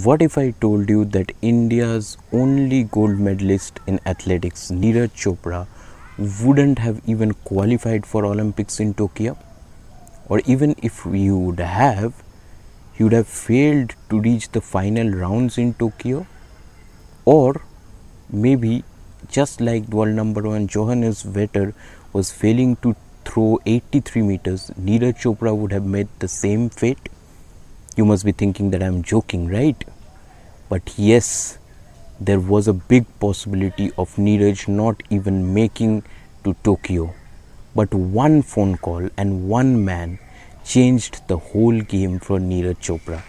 What if I told you that India's only gold medalist in athletics, Neeraj Chopra, wouldn't have even qualified for Olympics in Tokyo? Or even if you would have, you would have failed to reach the final rounds in Tokyo? Or maybe just like world number one Johannes Vetter was failing to throw 83 meters, Neeraj Chopra would have met the same fate? You must be thinking that I'm joking, right? But yes, there was a big possibility of Neeraj not even making to Tokyo. But one phone call and one man changed the whole game for Neeraj Chopra.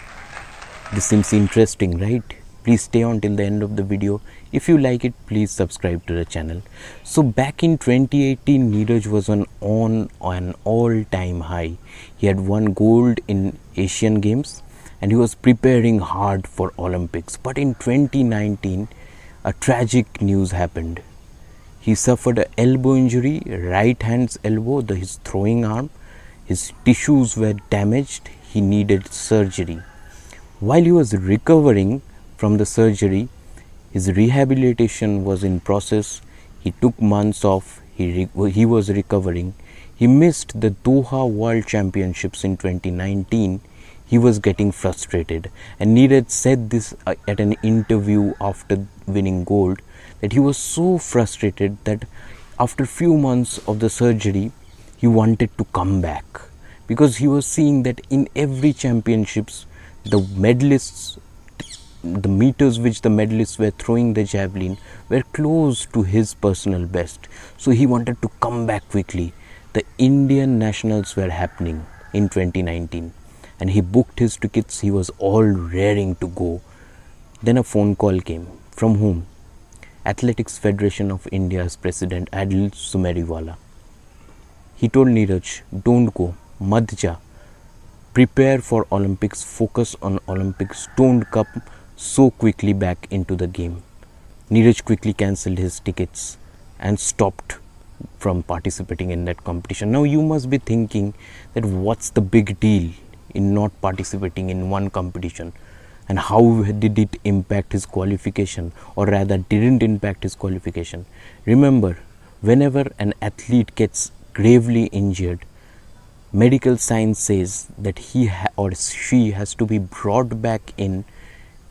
This seems interesting, right? please stay on till the end of the video if you like it please subscribe to the channel so back in 2018 Neeraj was on on an all-time high he had won gold in Asian Games and he was preparing hard for Olympics but in 2019 a tragic news happened he suffered an elbow injury right hand's elbow the, his throwing arm his tissues were damaged he needed surgery while he was recovering from the surgery. His rehabilitation was in process. He took months off. He, he was recovering. He missed the Doha World Championships in 2019. He was getting frustrated. And Neeraj said this uh, at an interview after winning gold that he was so frustrated that after few months of the surgery, he wanted to come back because he was seeing that in every championships the medalists the meters which the medalists were throwing the javelin were close to his personal best. So he wanted to come back quickly. The Indian nationals were happening in 2019 and he booked his tickets. He was all raring to go. Then a phone call came. From whom? Athletics Federation of India's president Adil Sumeriwala. He told Neeraj, don't go, Madhja, prepare for Olympics, focus on Olympics, don't come so quickly back into the game. Neeraj quickly cancelled his tickets and stopped from participating in that competition. Now you must be thinking that what's the big deal in not participating in one competition and how did it impact his qualification or rather didn't impact his qualification. Remember whenever an athlete gets gravely injured medical science says that he or she has to be brought back in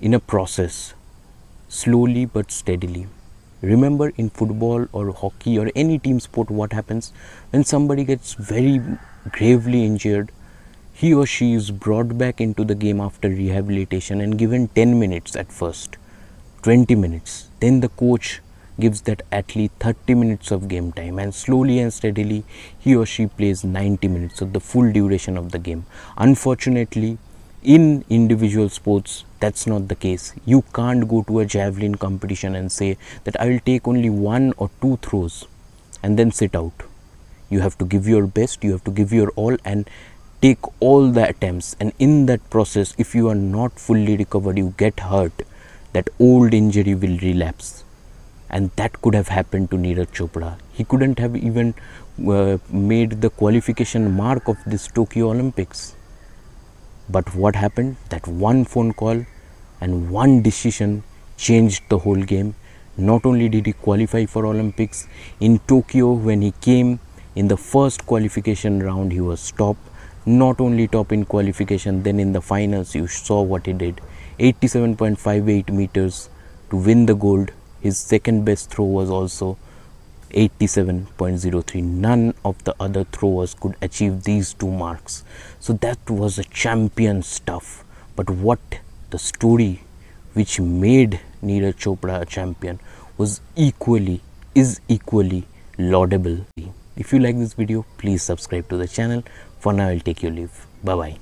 in a process, slowly but steadily. Remember in football or hockey or any team sport, what happens when somebody gets very gravely injured? He or she is brought back into the game after rehabilitation and given 10 minutes at first, 20 minutes. Then the coach gives that athlete 30 minutes of game time and slowly and steadily he or she plays 90 minutes so the full duration of the game unfortunately in individual sports that's not the case you can't go to a javelin competition and say that i will take only one or two throws and then sit out you have to give your best you have to give your all and take all the attempts and in that process if you are not fully recovered you get hurt that old injury will relapse and that could have happened to Neeraj Chopra. He couldn't have even uh, made the qualification mark of this Tokyo Olympics. But what happened? That one phone call and one decision changed the whole game. Not only did he qualify for Olympics in Tokyo when he came in the first qualification round he was top not only top in qualification then in the finals you saw what he did 87.58 meters to win the gold his second best throw was also 87.03 none of the other throwers could achieve these two marks so that was a champion stuff but what the story which made Neeraj Chopra a champion was equally is equally laudable if you like this video please subscribe to the channel for now i'll take your leave bye bye